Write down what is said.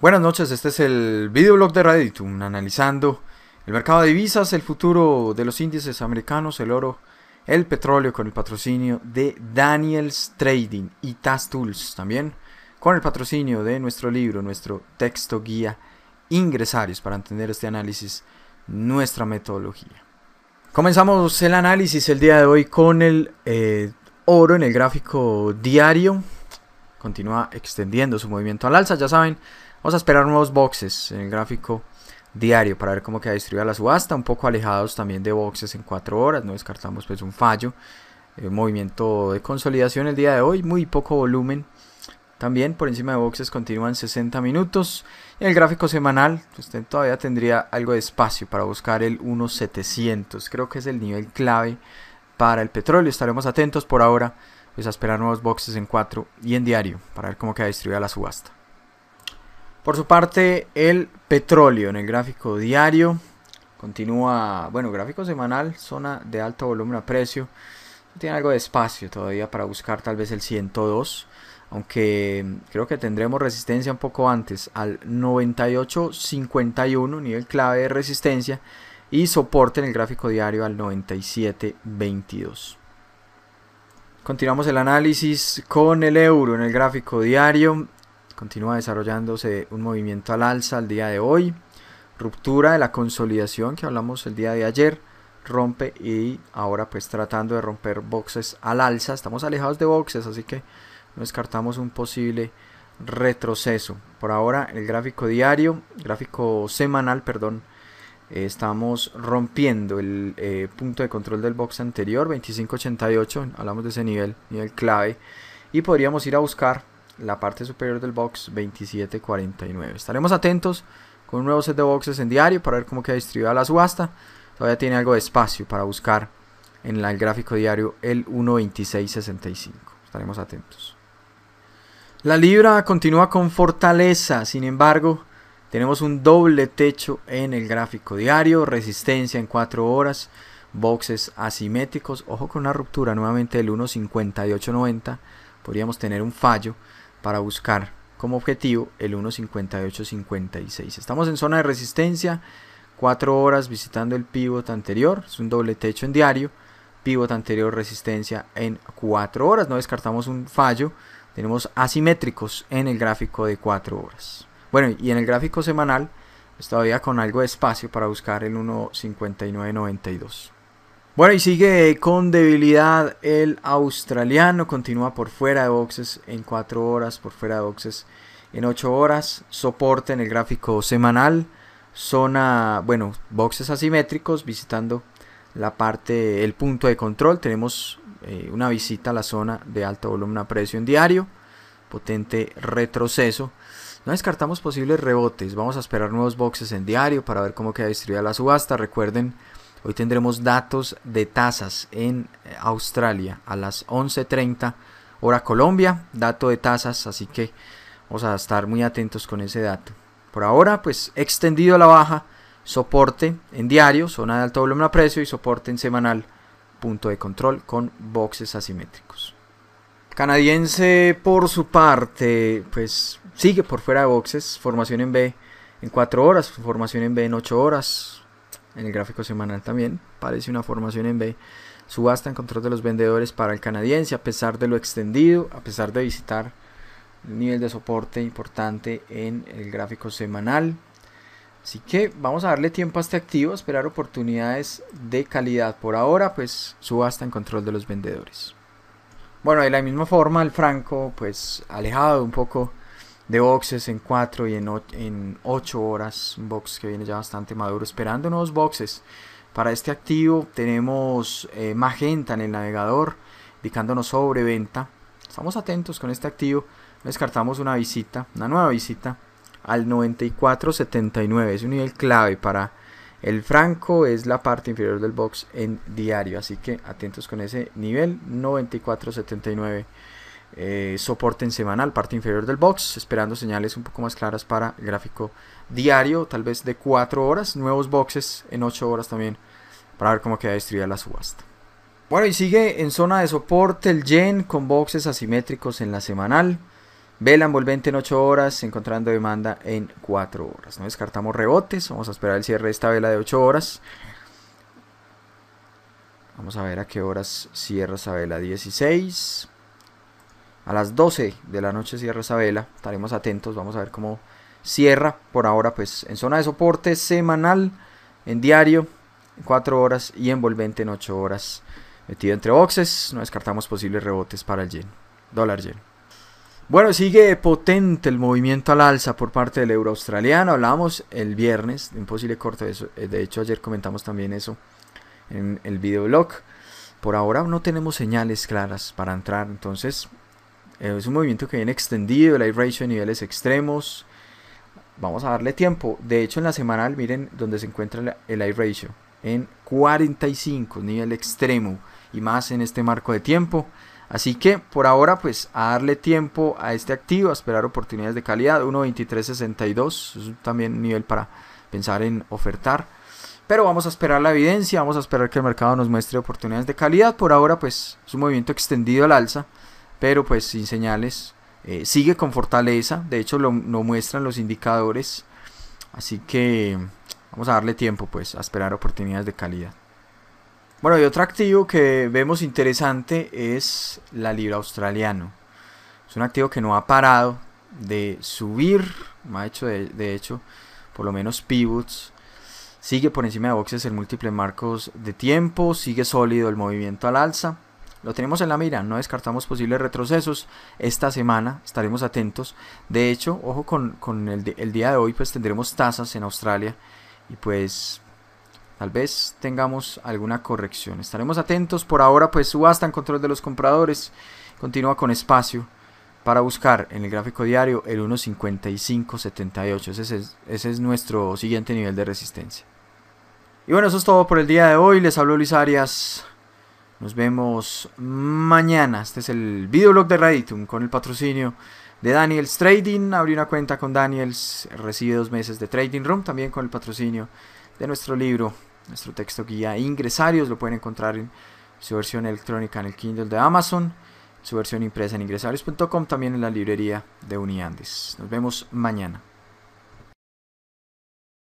Buenas noches, este es el videoblog de Redditum analizando el mercado de divisas, el futuro de los índices americanos, el oro, el petróleo, con el patrocinio de Daniels Trading y TAS Tools también, con el patrocinio de nuestro libro, nuestro texto guía Ingresarios para entender este análisis, nuestra metodología. Comenzamos el análisis el día de hoy con el eh, oro en el gráfico diario continúa extendiendo su movimiento al alza. Ya saben, vamos a esperar nuevos boxes en el gráfico diario para ver cómo queda distribuida la subasta. Un poco alejados también de boxes en 4 horas. No descartamos pues un fallo. Eh, movimiento de consolidación el día de hoy. Muy poco volumen. También por encima de boxes continúan 60 minutos. En el gráfico semanal, usted todavía tendría algo de espacio para buscar el 1700. Creo que es el nivel clave para el petróleo. Estaremos atentos por ahora pues a esperar nuevos boxes en 4 y en diario para ver cómo queda distribuida la subasta. Por su parte, el petróleo en el gráfico diario continúa, bueno, gráfico semanal, zona de alto volumen a precio. Tiene algo de espacio todavía para buscar tal vez el 102, aunque creo que tendremos resistencia un poco antes al 98.51, nivel clave de resistencia, y soporte en el gráfico diario al 97.22. Continuamos el análisis con el euro en el gráfico diario. Continúa desarrollándose un movimiento al alza al día de hoy. Ruptura de la consolidación que hablamos el día de ayer. Rompe y ahora pues tratando de romper boxes al alza. Estamos alejados de boxes, así que no descartamos un posible retroceso. Por ahora el gráfico diario, gráfico semanal, perdón, eh, estamos rompiendo el eh, punto de control del box anterior 2588 hablamos de ese nivel nivel clave y podríamos ir a buscar la parte superior del box 2749 estaremos atentos con un nuevo set de boxes en diario para ver cómo queda distribuida la subasta todavía tiene algo de espacio para buscar en el gráfico diario el 1.2665 estaremos atentos la libra continúa con fortaleza sin embargo tenemos un doble techo en el gráfico diario, resistencia en 4 horas, boxes asimétricos, ojo con una ruptura nuevamente del 1.5890, podríamos tener un fallo para buscar como objetivo el 1.5856. Estamos en zona de resistencia, 4 horas visitando el pivot anterior, es un doble techo en diario, pivot anterior resistencia en 4 horas, no descartamos un fallo, tenemos asimétricos en el gráfico de 4 horas. Bueno, y en el gráfico semanal, está todavía con algo de espacio para buscar el 1.5992. Bueno, y sigue con debilidad el australiano, continúa por fuera de boxes en 4 horas, por fuera de boxes en 8 horas, soporte en el gráfico semanal, zona, bueno, boxes asimétricos visitando la parte, el punto de control, tenemos eh, una visita a la zona de alto volumen a precio en diario, potente retroceso no descartamos posibles rebotes, vamos a esperar nuevos boxes en diario para ver cómo queda distribuida la subasta. Recuerden, hoy tendremos datos de tasas en eh, Australia a las 11.30 hora Colombia, dato de tasas, así que vamos a estar muy atentos con ese dato. Por ahora, pues extendido a la baja, soporte en diario, zona de alto volumen a precio y soporte en semanal, punto de control con boxes asimétricos. Canadiense, por su parte, pues sigue por fuera de boxes. Formación en B en 4 horas, formación en B en 8 horas. En el gráfico semanal también parece una formación en B. Subasta en control de los vendedores para el canadiense, a pesar de lo extendido, a pesar de visitar el nivel de soporte importante en el gráfico semanal. Así que vamos a darle tiempo a este activo, esperar oportunidades de calidad. Por ahora, pues subasta en control de los vendedores. Bueno, de la misma forma, el Franco, pues alejado un poco de boxes en 4 y en, 8 horas, un box que viene ya bastante maduro, esperando nuevos boxes. Para este activo tenemos eh, Magenta en el navegador, indicándonos sobre venta. Estamos atentos con este activo, descartamos una visita, una nueva visita al 94.79, es un nivel clave para el franco es la parte inferior del box en diario, así que atentos con ese nivel 94.79. soporte en semanal, parte inferior del box, esperando señales un poco más claras para el gráfico diario, tal vez de 4 horas, nuevos boxes en 8 horas también, para ver cómo queda distribuida la subasta. Bueno, y sigue en zona de soporte el yen con boxes asimétricos en la semanal. Vela envolvente en 8 horas, encontrando demanda en 4 horas. No descartamos rebotes, vamos a esperar el cierre de esta vela de 8 horas. Vamos a ver a qué horas cierra esa vela. 16. A las 12 de la noche cierra esa vela. Estaremos atentos, vamos a ver cómo cierra. Por ahora, pues en zona de soporte semanal, en diario, 4 horas y envolvente en 8 horas. Metido entre boxes, no descartamos posibles rebotes para el yen. Dólar yen. Bueno, sigue potente el movimiento al alza por parte del euro australiano. Hablábamos el viernes de un posible corte de eso. Eh, de hecho, ayer comentamos también eso en el videoblog. Por ahora no tenemos señales claras para entrar. Entonces, eh, es un movimiento que viene extendido. El ratio de niveles extremos. Vamos a darle tiempo. De hecho, en la semanal, miren donde se encuentra el I ratio. En 45, nivel extremo. Y más en este marco de tiempo. Así que por ahora, pues a darle tiempo a este activo, a esperar oportunidades de calidad. 1.2362 es también un nivel para pensar en ofertar. Pero vamos a esperar la evidencia, vamos a esperar que el mercado nos muestre oportunidades de calidad. Por ahora, pues es un movimiento extendido al alza, pero pues sin señales. Eh, sigue con fortaleza, de hecho lo muestran los indicadores. Así que vamos a darle tiempo, pues, a esperar oportunidades de calidad. Bueno, y otro activo que vemos interesante es la libra australiano. Es un activo que no ha parado de subir, no ha hecho de, hecho por lo menos pivots. Sigue por encima de boxes en múltiples marcos de tiempo, sigue sólido el movimiento al alza. Lo tenemos en la mira, no descartamos posibles retrocesos. Esta semana estaremos atentos. De hecho, ojo con, el, día de hoy, pues tendremos tasas en Australia y pues Tal vez tengamos alguna corrección. Estaremos atentos. Por ahora, pues subasta en control de los compradores. Continúa con espacio para buscar en el gráfico diario el 1.5578. Ese es, ese nuestro siguiente nivel de resistencia. Y bueno, eso es todo por el día de hoy. Les hablo Luis Arias. Nos vemos mañana. Este es el videoblog de Redditum con el patrocinio de Daniels Trading. Abrí una cuenta con Daniels. Recibe dos meses de Trading Room también con el patrocinio de nuestro libro nuestro texto guía Ingresarios. Lo pueden encontrar en su versión electrónica en el Kindle de Amazon, su versión impresa en ingresarios.com, también en la librería de Uniandes. Nos vemos mañana.